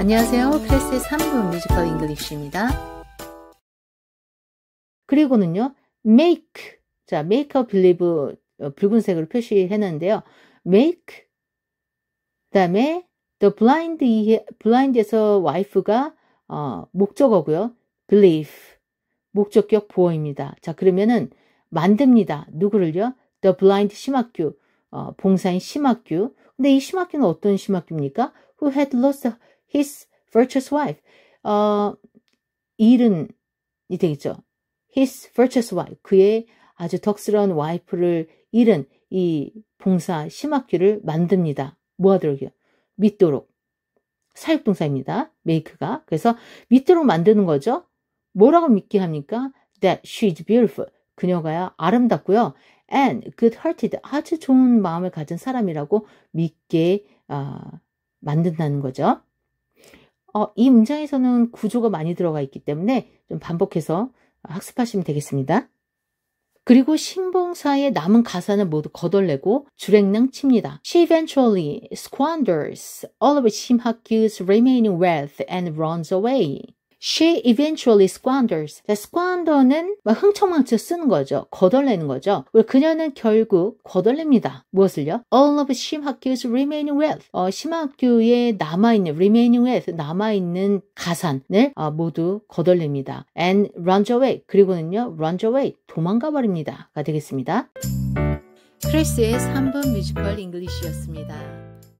안녕하세요. 클레스의 3부 뮤지컬 잉글리쉬입니다. 그리고는요. make 자, make or believe 어, 붉은색으로 표시했는데요. make 그다음에 the blind blind에서 wife가 어, 목적어고요. believe 목적격 보호입니다 자, 그러면은 만듭니다. 누구를요? the blind 심학규 어, 봉사인 심학규. 근데 이 심학규는 어떤 심학규입니까? who had lost his virtuous wife. 어, 잃은이 되겠죠. his virtuous wife. 그의 아주 덕스러운 와이프를 잃은 이 봉사 심학규를 만듭니다. 뭐하도록요 믿도록. 사육동사입니다. make가. 그래서 믿도록 만드는 거죠. 뭐라고 믿게 합니까? That she s beautiful. 그녀가 아름답고요. And good-hearted. 아주 좋은 마음을 가진 사람이라고 믿게 어, 만든다는 거죠. 어, 이 문장에서는 구조가 많이 들어가 있기 때문에 좀 반복해서 학습하시면 되겠습니다. 그리고 신봉사의 남은 가사는 모두 걷어내고 줄행랑 칩니다. She eventually squanders all of Shim Hak-kyu's remaining wealth and runs away. she eventually squanders. 자, squander는 흥청망청 쓰는 거죠. 거덜내는 거죠. 그녀는 결국 거덜냅니다. 무엇을요? All of a Shim 심학교's remaining wealth. 어, 심학교에 남아있는 remaining wealth 남아있는 가산을 어, 모두 거덜냅니다. And runs away. 그리고는요, runs away. 도망가 버립니다. 가 되겠습니다. 크리스의 3분 뮤지컬 잉글리시였습니다.